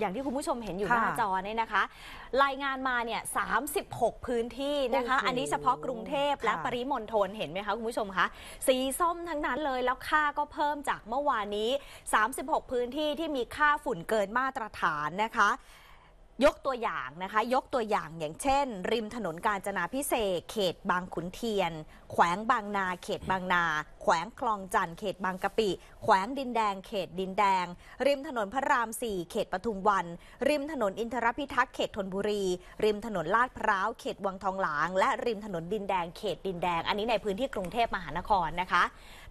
อย่างที่คุณผู้ชมเห็นอยู่หน้าจอเนี่ยนะคะ รายงานมาเนี่ย 36 พื้นที่นะคะ อันนี้เฉพาะกรุงเทพและปริมณฑลเห็นไหมคะคุณผู้ชมคะ สีส้มทั้งนั้นเลยแล้วค่าก็เพิ่มจากเมื่อวานนี้ 36 พื้นที่ที่มีค่าฝุ่นเกินมาตรฐานนะคะยกตัวอย่างนะคะ ยกตัวอย่างอย่างเช่น ริมถนนกาญจนาพิเศษเขตบางขุนเทียนแขวงบางนาเขตบางนา แขวงคลองจันทร์เขตบางกะปิ แขวงดินแดง เขตดินแดง ริมถนนพระรามสี่เขตปทุมวัน ริมถนนอินทรพิทักษ์เขตธนบุรี ริมถนนลาดพร้าวเขตวังทองหลางและริมถนนดินแดงเขตดินแดง อันนี้ในพื้นที่กรุงเทพมหานครนะคะ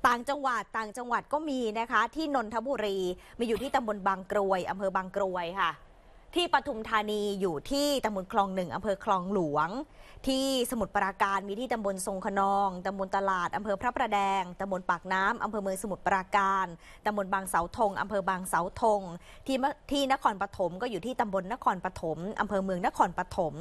ต่างจังหวัดต่างจังหวัดก็มีนะคะ ที่นนทบุรี มีอยู่ที่ตำบลบางกรวยอำเภอบางกรวยค่ะที่ปทุมธานีอยู่ที่ตำบลคลองหนึ่งอำเภอคลองหลวง ที่สมุทรปราการมีที่ตำบลทรงขนองตำบลตลาดอำเภอพระประแดงตำบลปากน้ำอำเภอเมืองสมุทรปราการตำบลบางเสาธงอำเภอบางเสาธงที่ที่นครปฐมก็อยู่ที่ตำบลนครปฐมอำเภอเมืองนครปฐม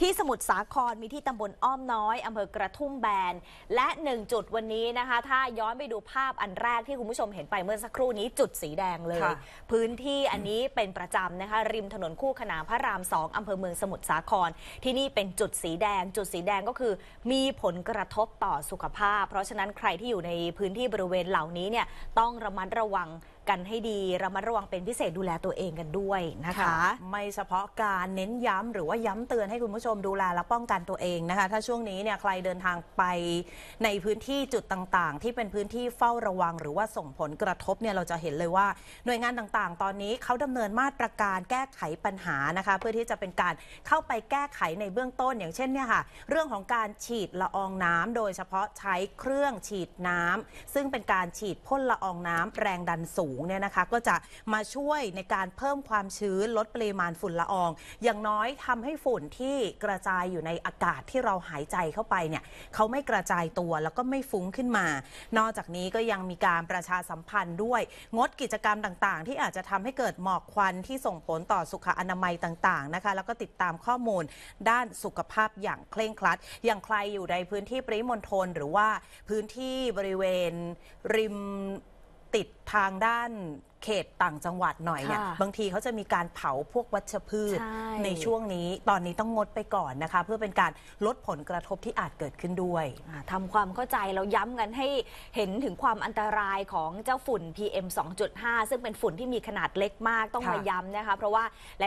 ที่สมุทรสาครมีที่ตำบลอ้อมน้อยอำเภอกระทุ่มแบนและหนึ่งจุดวันนี้นะคะถ้าย้อนไปดูภาพอันแรกที่คุณผู้ชมเห็นไปเมื่อสักครู่นี้จุดสีแดงเลย พื้นที่อันนี้เป็นประจำนะคะริมถนนคู่ขนานพระรามสองอเภอเมืองสมุทรสาคร ที่นี่เป็นจุดสีแดง จุดสีแดงก็คือมีผลกระทบต่อสุขภาพ เพราะฉะนั้นใครที่อยู่ในพื้นที่บริเวณเหล่านี้เนี่ยต้องระมัดระวังกันให้ดีระมัดระวังเป็นพิเศษดูแลตัวเองกันด้วยนะคะ ไม่เฉพาะการเน้นย้ำหรือว่าย้ำเตือนให้คุณผู้ชมดูแลและป้องกันตัวเองนะคะถ้าช่วงนี้เนี่ยใครเดินทางไปในพื้นที่จุดต่างๆที่เป็นพื้นที่เฝ้าระวัง หรือว่าส่งผลกระทบเนี่ยเราจะเห็นเลยว่า หน่วยงานต่างๆตอนนี้เขาดำเนินมาตรการแก้ไขปัญหานะคะ เพื่อที่จะเป็นการเข้าไปแก้ไขในเบื้องต้นอย่างเช่นเนี่ยค่ะเรื่องของการฉีดละอองน้ำ โดยเฉพาะใช้เครื่องฉีดน้ำ ซึ่งเป็นการฉีดพ่นละอองน้ำแรงดันสูงเนี่ยนะคะก็จะมาช่วยในการเพิ่มความชื้นลดปริมาณฝุ่นละอองอย่างน้อยทำให้ฝุ่นที่กระจายอยู่ในอากาศที่เราหายใจเข้าไปเนี่ยเขาไม่กระจายตัวแล้วก็ไม่ฟุ้งขึ้นมา นอกจากนี้ก็ยังมีการประชาสัมพันธ์ด้วยงดกิจกรรมต่างๆ ที่อาจจะทำให้เกิดหมอกควันที่ส่งผลต่อสุขอนามัยต่างๆนะคะแล้วก็ติดตามข้อมูล ด้านสุขภาพอย่างเคร่งครัดอย่างใครอยู่ในพื้นที่ปริมณฑลหรือว่าพื้นที่บริเวณริมติดทางด้านเขตต่างจังหวัดหน่อยเนี่ยบางทีเขาจะมีการเผาพวกวัชพืชใในช่วงนี้ตอนนี้ต้องงดไปก่อนนะคะเพื่อเป็นการลดผลกระทบที่อาจเกิดขึ้นด้วย ทำทำความเข้าใจเราย้ำกันให้เห็นถึงความอันตรายของเจ้าฝุ่น PM 2.5 ซึ่งเป็นฝุ่นที่มีขนาดเล็กมากต้องมาย้ำนะคะเพราะว่า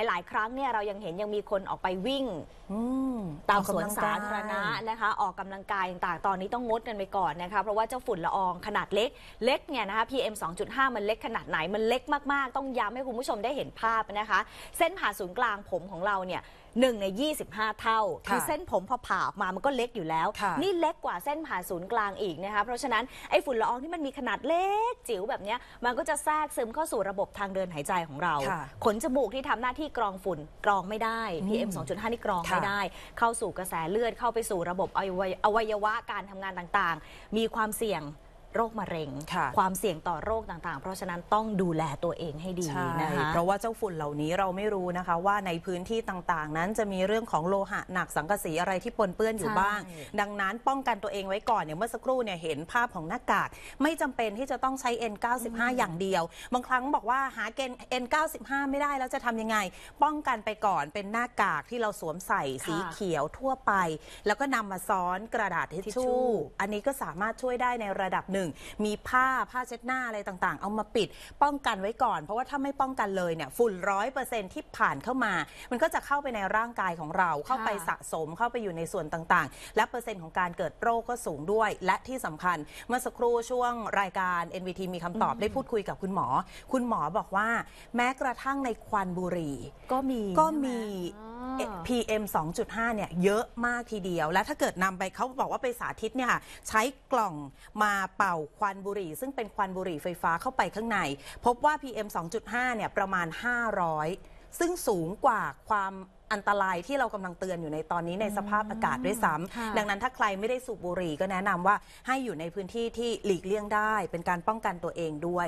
หลาย ๆ ครั้งเนี่ยเรายังเห็นยังมีคนออกไปวิ่งอืมตามสวนสาธารณะนะคะออกกำลังกายต่างๆ ตอนนี้ต้องงดกันไปก่อนนะคะเพราะว่าเจ้าฝุ่นละอองขนาดเล็กเล็กเนี่ยนะคะ PM 2.5 มันเล็กขนาดไหนมันเล็กมากๆ ต้องย้ำให้คุณผู้ชมได้เห็นภาพนะคะ เส้นผ่าศูนย์กลางผมของเราเนี่ยหนึ่งใน 25 เท่า คือเส้นผมพอผ่าออกมามันก็เล็กอยู่แล้ว นี่เล็กกว่าเส้นผ่าศูนย์กลางอีกนะคะเพราะฉะนั้นไอ้ฝุ่นละอองที่มันมีขนาดเล็กจิ๋วแบบนี้มันก็จะแทรกซึมเข้าสู่ระบบทางเดินหายใจของเรา ขนจมูกที่ทำหน้าที่กรองฝุ่นกรองไม่ได้ PM 2.5นี่กรองไม่ได้ เข้าสู่กระแสเลือดเข้าไปสู่ระบบอวัยวะการทำงานต่าง ๆ มีความเสี่ยงโรคมะเร็ง ความเสี่ยงต่อโรคต่างๆ เพราะฉะนั้นต้องดูแลตัวเองให้ดีนะคะเพราะว่าเจ้าฝุ่นเหล่านี้เราไม่รู้นะคะว่าในพื้นที่ต่างๆนั้นจะมีเรื่องของโลหะหนักสังกะสีอะไรที่ปนเปื้อนอยู่บ้าง ดังนั้นป้องกันตัวเองไว้ก่อนอย่างเมื่อสักครู่เนี่ย เห็นภาพของหน้ากาก ไม่จำเป็นที่จะต้องใช้ N95 อย่างเดียว บางครั้งบอกว่าหาเกณฑ์ N95 ไม่ได้แล้วจะทำยังไง ป้องกันไปก่อนเป็นหน้ากากที่เราสวมใส่สีเขียวทั่วไป แล้วก็นำมาซ้อนกระดาษทิชชู่อันนี้ก็สามารถช่วยได้ในระดับหนึ่ง่งมีผ้าผ้าเช็ดหน้าอะไรต่างๆ เอามาปิดป้องกันไว้ก่อน เพราะว่าถ้าไม่ป้องกันเลยเนี่ยฝุ่นร้อยเปอร์เซ็นที่ผ่านเข้ามา มันก็จะเข้าไปในร่างกายของเราเข้าไปสะสมเข้าไปอยู่ในส่วนต่างๆ และเปอร์เซ็นต์ของการเกิดโรคก็สูงด้วย และที่สำคัญเมื่อสักครู่ช่วงรายการ NVT มีคำตอบได้พูดคุยกับคุณหมอ คุณหมอบอกว่า แม้กระทั่งในควันบุหรี่ก็มีก็มี PM 2.5เนี่ยเยอะมากทีเดียวและถ้าเกิดนำไปเขาบอกว่าไปสาธิตเนี่ยค่ะ ใช้กล่องมาเป่าควันบุหรี่ ซึ่งเป็นควันบุหรี่ไฟฟ้าเข้าไปข้างใน พบว่า PM 2.5เนี่ยประมาณ 500 ซึ่งสูงกว่าความอันตรายที่เรากำลังเตือนอยู่ในตอนนี้ในสภาพอากาศด้วยซ้ำดังนั้นถ้าใครไม่ได้สูบบุหรี่ก็แนะนำว่าให้อยู่ในพื้นที่ที่หลีกเลี่ยงได้ เป็นการป้องกันตัวเองด้วย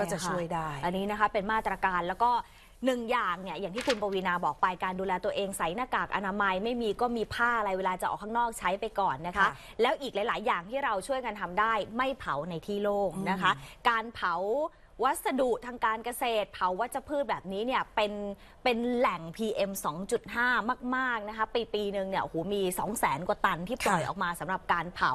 ก็จะช่วยได้อันนี้นะคะเป็นมาตรการแล้วก็หนึ่งอย่างเนี่ยอย่างที่คุณปวีนาบอกไป การดูแลตัวเองใส่หน้ากากอนามัยไม่มีก็มีผ้าอะไรเวลาจะออกข้างนอกใช้ไปก่อนนะคะ แล้วอีกหลาย ๆ อย่างที่เราช่วยกันทำได้ไม่เผาในที่โล่งนะคะ การเผาวัสดุทางการเกษตร เผาวัชพืชแบบนี้เนี่ยเป็นเป็นแหล่ง PM 2.5 มาก ๆ นะคะปีปีหนึ่งเนี่ยโหมี 2 0 0แสนกว่าตัน ที่ปล่อยออกมาสำหรับการเผา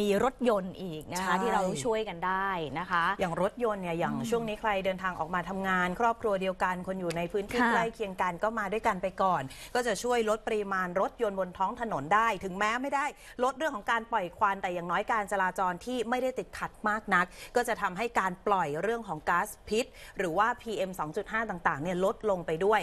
มีรถยนต์อีกนะคะที่เราช่วยกันได้นะคะ อย่างรถยนต์เนี่ยอย่างช่วงนี้ใครเดินทางออกมาทำงาน ครอบครัวเดียวกันคนอยู่ในพื้นที่ใกล้เคียงกันก็มาด้วยกันไปก่อน ก็จะช่วยลดปริมาณรถยนต์บนท้องถนนได้ ถึงแม้ไม่ได้ลดเรื่องของการปล่อยควันแต่อย่างน้อยการจราจรที่ไม่ได้ติดขัดมากนัก ก็จะทำให้การปล่อยเรื่องของก๊าซพิษหรือว่า PM 2.5 ต่างๆ เนี่ยลดลงไปด้วย